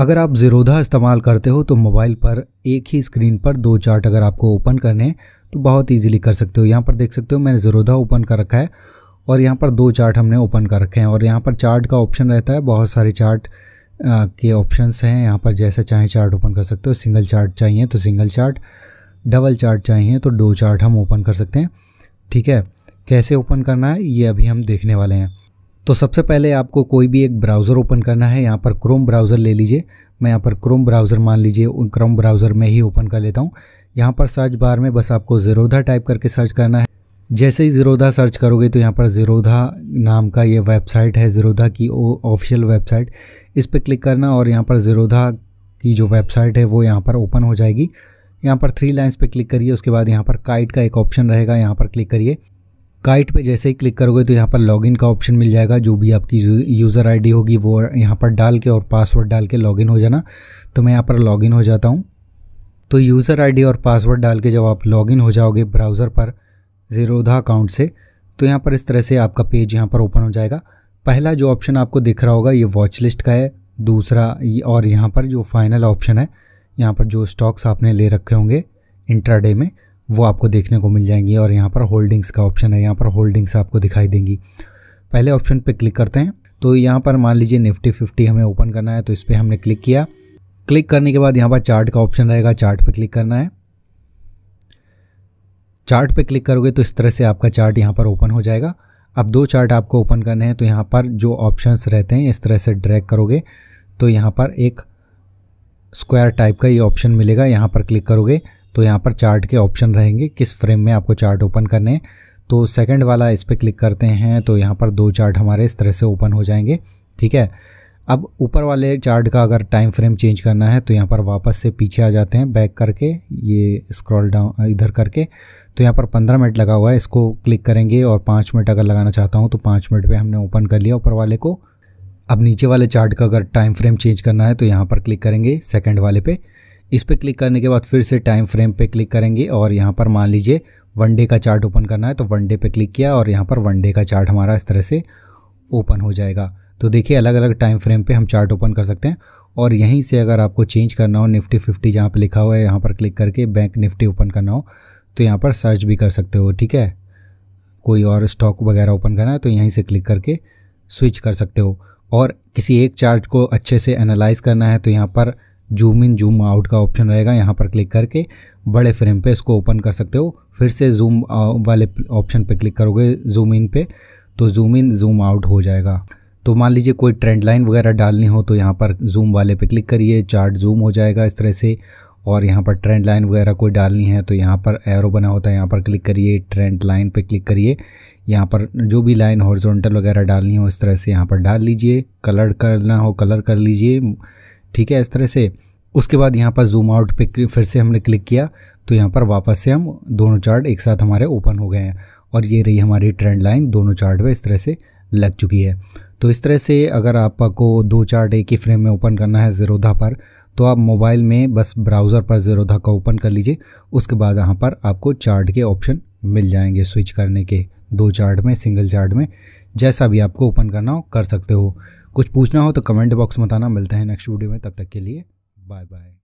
अगर आप ज़ीरोधा इस्तेमाल करते हो तो मोबाइल पर एक ही स्क्रीन पर दो चार्ट अगर आपको ओपन करने हैं तो बहुत इजीली कर सकते हो यहाँ पर देख सकते हो मैंने ज़ीरोधा ओपन कर रखा है और यहाँ पर दो चार्ट हमने ओपन कर रखे हैं और यहाँ पर चार्ट का ऑप्शन रहता है बहुत सारे चार्ट के ऑप्शंस हैं यहाँ पर जैसा चाहे चार्ट ओपन कर सकते हो सिंगल चार्ट चाहिए तो सिंगल चार्ट डबल चार्ट चाहिए तो दो चार्ट हम ओपन कर सकते हैं ठीक है कैसे ओपन करना है ये अभी हम देखने वाले हैं तो सबसे पहले आपको कोई भी एक ब्राउज़र ओपन करना है यहाँ पर क्रोम ब्राउज़र ले लीजिए मैं यहाँ पर क्रोम ब्राउज़र मान लीजिए क्रोम ब्राउज़र में ही ओपन कर लेता हूँ यहाँ पर सर्च बार में बस आपको ज़ीरोधा टाइप करके सर्च करना है जैसे ही ज़ीरोधा सर्च करोगे तो यहाँ पर ज़ीरोधा नाम का ये वेबसाइट है ज़ीरोधा की ऑफिशियल वेबसाइट इस पर क्लिक करना और यहाँ पर ज़ीरोधा की जो वेबसाइट है वो यहाँ पर ओपन हो जाएगी यहाँ पर थ्री लाइन्स पर क्लिक करिए उसके बाद यहाँ पर काइट का एक ऑप्शन रहेगा यहाँ पर क्लिक करिए काइट पे जैसे ही क्लिक करोगे तो यहाँ पर लॉगिन का ऑप्शन मिल जाएगा जो भी आपकी यूज़र आईडी होगी वो यहाँ पर डाल के और पासवर्ड डाल के लॉगिन हो जाना तो मैं यहाँ पर लॉगिन हो जाता हूँ तो यूज़र आईडी और पासवर्ड डाल के जब आप लॉगिन हो जाओगे ब्राउज़र पर ज़ीरोधा अकाउंट से तो यहाँ पर इस तरह से आपका पेज यहाँ पर ओपन हो जाएगा पहला जो ऑप्शन आपको दिख रहा होगा ये वॉच लिस्ट का है दूसरा और यहाँ पर जो फाइनल ऑप्शन है यहाँ पर जो स्टॉक्स आपने ले रखे होंगे इंट्राडे में वो आपको देखने को मिल जाएंगी और यहाँ पर होल्डिंग्स का ऑप्शन है यहाँ पर होल्डिंग्स आपको दिखाई देंगी पहले ऑप्शन पर क्लिक करते हैं तो यहाँ पर मान लीजिए निफ्टी फिफ्टी हमें ओपन करना है तो इस पर हमने क्लिक किया क्लिक करने के बाद यहाँ पर चार्ट का ऑप्शन रहेगा चार्ट पे क्लिक करना है चार्ट पे क्लिक करोगे तो इस तरह से आपका चार्ट यहाँ पर ओपन हो जाएगा अब दो चार्ट आपको ओपन करने हैं तो यहाँ पर जो ऑप्शंस रहते हैं इस तरह से ड्रैग करोगे तो यहाँ पर एक स्क्वायर टाइप का ये ऑप्शन मिलेगा यहाँ पर क्लिक करोगे तो यहाँ पर चार्ट के ऑप्शन रहेंगे किस फ्रेम में आपको चार्ट ओपन करने हैं तो सेकंड वाला इस पर क्लिक करते हैं तो यहाँ पर दो चार्ट हमारे इस तरह से ओपन हो जाएंगे ठीक है अब ऊपर वाले चार्ट का अगर टाइम फ्रेम चेंज करना है तो यहाँ पर वापस से पीछे आ जाते हैं बैक करके ये स्क्रॉल डाउन इधर करके तो यहाँ पर पंद्रह मिनट लगा हुआ है इसको क्लिक करेंगे और पाँच मिनट अगर लगाना चाहता हूँ तो पाँच मिनट पर हमने ओपन कर लिया ऊपर वाले को अब नीचे वाले चार्ट का अगर टाइम फ्रेम चेंज करना है तो यहाँ पर क्लिक करेंगे सेकेंड वाले पर इस पर क्लिक करने के बाद फिर से टाइम फ्रेम पे क्लिक करेंगे और यहाँ पर मान लीजिए वनडे का चार्ट ओपन करना है तो वनडे पे क्लिक किया और यहाँ पर वनडे का चार्ट हमारा इस तरह से ओपन हो जाएगा तो देखिए अलग अलग टाइम फ्रेम पे हम चार्ट ओपन कर सकते हैं और यहीं से अगर आपको चेंज करना हो निफ्टी फिफ्टी जहाँ पर लिखा हुआ है यहाँ पर क्लिक करके बैंक निफ्टी ओपन करना हो तो यहाँ पर सर्च भी कर सकते हो ठीक है कोई और स्टॉक वगैरह ओपन करना है तो यहीं से क्लिक करके स्विच कर सकते हो और किसी एक चार्ट को अच्छे से एनालाइज करना है तो यहाँ पर जूम इन जूम आउट का ऑप्शन रहेगा यहाँ पर क्लिक करके बड़े फ्रेम पे इसको ओपन कर सकते हो फिर से जूम वाले ऑप्शन पे क्लिक करोगे जूम इन पे तो जूम इन जूम आउट हो जाएगा तो मान लीजिए कोई ट्रेंड लाइन वगैरह डालनी हो तो यहाँ पर जूम वाले पे क्लिक करिए चार्ट जूम हो जाएगा इस तरह से और यहाँ पर ट्रेंड लाइन वगैरह कोई डालनी है तो यहाँ पर एरो बना होता है यहाँ पर क्लिक करिए ट्रेंड लाइन पे क्लिक करिए यहाँ पर जो भी लाइन हॉर्जोनटल वगैरह डालनी हो इस तरह से यहाँ पर डाल लीजिए कलर करना हो कलर कर लीजिए ठीक है इस तरह से उसके बाद यहाँ पर जूम आउट पे फिर से हमने क्लिक किया तो यहाँ पर वापस से हम दोनों चार्ट एक साथ हमारे ओपन हो गए हैं और ये रही हमारी ट्रेंड लाइन दोनों चार्ट पे इस तरह से लग चुकी है तो इस तरह से अगर आपको दो चार्ट एक ही फ्रेम में ओपन करना है ज़ीरोधा पर तो आप मोबाइल में बस ब्राउज़र पर ज़ीरोधा का ओपन कर लीजिए उसके बाद यहाँ पर आपको चार्ट के ऑप्शन मिल जाएंगे स्विच करने के दो चार्ट में सिंगल चार्ट में जैसा भी आपको ओपन करना हो कर सकते हो कुछ पूछना हो तो कमेंट बॉक्स में बताना मिलते हैं नेक्स्ट वीडियो में तब तक के लिए बाय बाय